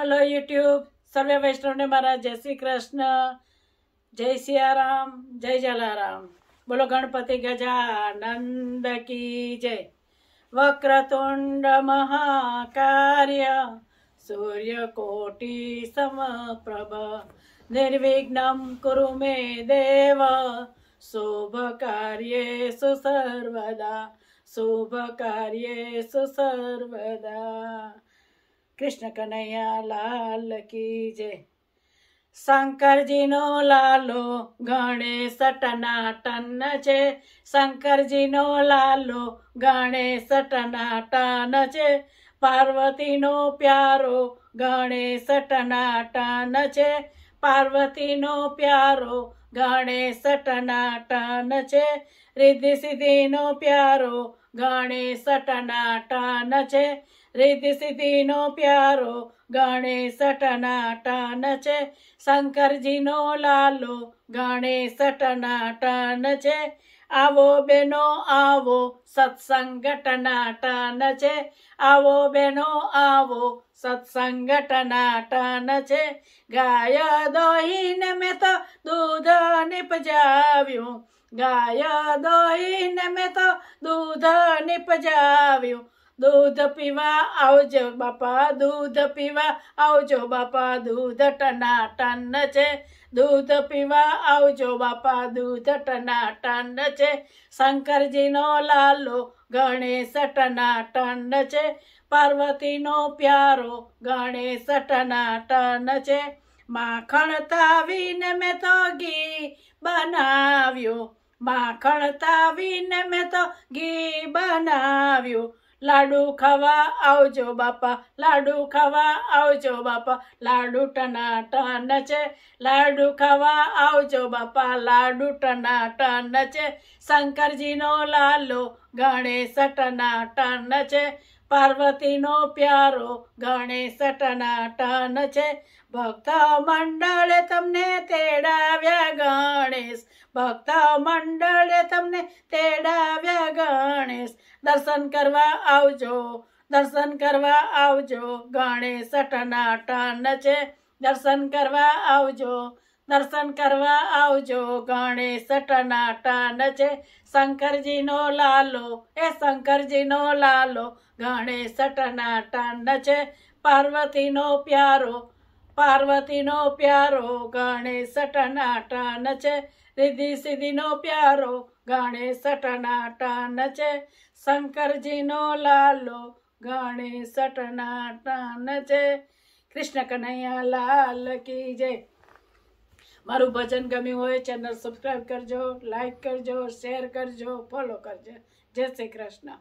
hello YouTube સર્વે વૈષ્ણવને મારા જય શ્રી કૃષ્ણ જય સિયારામ જય જલારામ બોલો ગણપતિ ગજાનંદ કી જય વક્રતુંડ મહાકાર્ય સૂર્યકોટી સમપ્રભ નિર્વિઘ્નમ કુરુ મે દેવ શુભ કાર્યેષુ સર્વદા શુભ કાર્યેષુ સર્વદા કૃષ્ણ કનૈયા લાલ કી જય શંકરજીનો લાલો ગણેશ ટન છે શંકરજીનો લાલો ગણેશ ટનાટન છે પાર્વતીનો પ્યારો ગણેશ ટનાટન છે પાર્વતીનો પ્યારો ગણેશ ટનાટન છે રિદ્ધિ સિદ્ધિનો પ્યારો ગણેશ ટનાટન છે રિદ્ધિ સિદ્ધિનો પ્યારો ગણેશ ટનાટન છે શંકરજીનો લાલો ગણેશ ટનાટન છે આવો બેનો આવો સત્સંગ ટનાટન છે આવો બેનો આવો સત્સંગ ટનાટન છે ગાય દોહીને મેં તો દૂધ નિપજાવ્યું ગાય દોહીને મેં તો દૂધ નિપજાવ્યું દૂધ પીવા આવજો બાપા દૂધ પીવા આવજો બાપા દૂધ ટના ટન છે દૂધ પીવા આવજો બાપા દૂધ ટના ટન છે શંકરજીનો લાલો ગણેશ ટના ટન છે પાર્વતીનો પ્યારો ગણેશ ટના ટન છે માખણ તાવીને મેં તો ઘી બનાવ્યું માખણ તાવીને મેં તો ઘી બનાવ્યું લાડુ ખાવા આવજો બાપા લાડુ ખાવા આવજો બાપા લાડુ ટના ટન છે લાડુ ખાવા આવજો બાપા લાડુ ટના ટન છે શંકરજીનો લાલો ગણેશ ટના ટન છે પાર્વતીનો પ્યારો ગણેશ ટના ટન છે ભક્ત મંડળે તમને તેડાવ્યા ગણેશ ભક્ત મંડળે તમને તેડાવ્યા દર્શન કરવા આવજો દર્શન કરવા આવજો ગણેશ ટનાટન છે દર્શન કરવા આવજો દર્શન કરવા આવજો ગણેશ ટનાટન છે શંકરજીનો લાલો એ શંકરજીનો લાલો ગણેશ ટનાટન છે પાર્વતીનો પ્યારો પાર્વતીનો પ્યારો ગણેશ ટનાટન છે રિધિ સિદ્ધિનો પ્યારો ગણેશ ટનાટન છે શંકરજીનો લાલો ગણેશ ટનાટન છે કૃષ્ણ કનૈયા લાલ કી જય મારું ભજન ગમ્યું હોય ચેનલ સબસ્ક્રાઈબ કરજો લાઈક કરજો શેર કરજો ફોલો કરજો જય શ્રી કૃષ્ણ